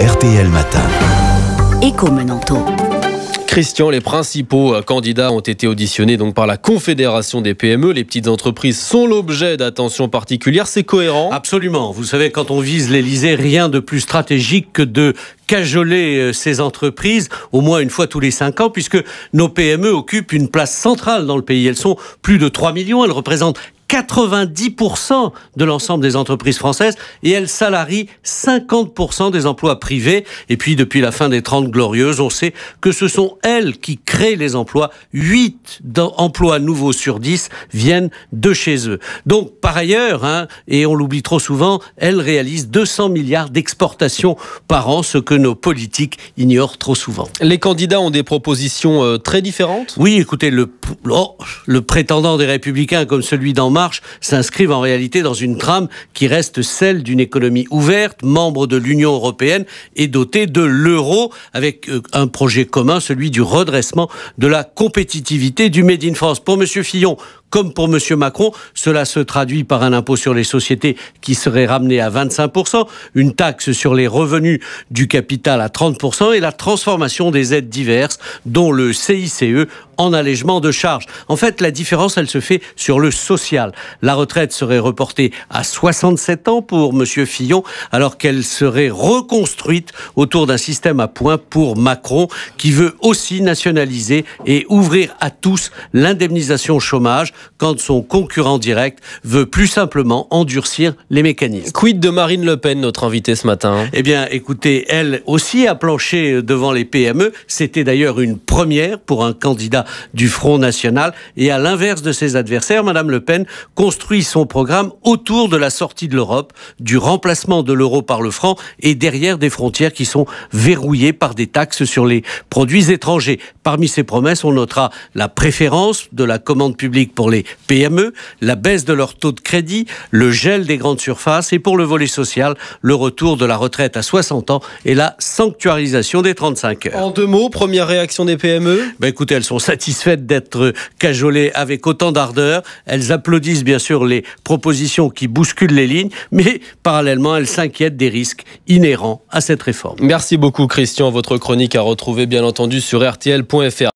RTL Matin. Éco Menanto. Christian, les principaux euh, candidats ont été auditionnés donc par la Confédération des PME. Les petites entreprises sont l'objet d'attention particulière. C'est cohérent Absolument. Vous savez, quand on vise l'Elysée, rien de plus stratégique que de cajoler euh, ces entreprises au moins une fois tous les cinq ans, puisque nos PME occupent une place centrale dans le pays. Elles sont plus de 3 millions, elles représentent 90% de l'ensemble des entreprises françaises et elles salarient 50% des emplois privés. Et puis, depuis la fin des 30 Glorieuses, on sait que ce sont elles qui créent les emplois. 8 emplois nouveaux sur 10 viennent de chez eux. Donc, par ailleurs, hein, et on l'oublie trop souvent, elles réalisent 200 milliards d'exportations par an, ce que nos politiques ignorent trop souvent. Les candidats ont des propositions euh, très différentes Oui, écoutez, le, oh, le prétendant des Républicains comme celui d'En Marche s'inscrivent en réalité dans une trame qui reste celle d'une économie ouverte, membre de l'Union européenne et dotée de l'euro, avec euh, un projet commun, celui du redressement de la compétitivité du Made in France. Pour M. Fillon, comme pour M. Macron, cela se traduit par un impôt sur les sociétés qui serait ramené à 25%, une taxe sur les revenus du capital à 30% et la transformation des aides diverses, dont le CICE, en allègement de charges. En fait, la différence, elle se fait sur le social. La retraite serait reportée à 67 ans pour M. Fillon, alors qu'elle serait reconstruite autour d'un système à points pour Macron, qui veut aussi nationaliser et ouvrir à tous l'indemnisation chômage quand son concurrent direct veut plus simplement endurcir les mécanismes. Quid de Marine Le Pen, notre invitée ce matin Eh bien, écoutez, elle aussi a planché devant les PME. C'était d'ailleurs une première pour un candidat du Front National. Et à l'inverse de ses adversaires, Madame Le Pen construit son programme autour de la sortie de l'Europe, du remplacement de l'euro par le franc et derrière des frontières qui sont verrouillées par des taxes sur les produits étrangers. Parmi ces promesses, on notera la préférence de la commande publique pour les PME, la baisse de leur taux de crédit, le gel des grandes surfaces et pour le volet social, le retour de la retraite à 60 ans et la sanctuarisation des 35 heures. En deux mots, première réaction des PME ben Écoutez, elles sont satisfaites d'être cajolées avec autant d'ardeur. Elles applaudissent bien sûr les propositions qui bousculent les lignes, mais parallèlement, elles s'inquiètent des risques inhérents à cette réforme. Merci beaucoup Christian. Votre chronique à retrouver bien entendu sur RTL. Fr.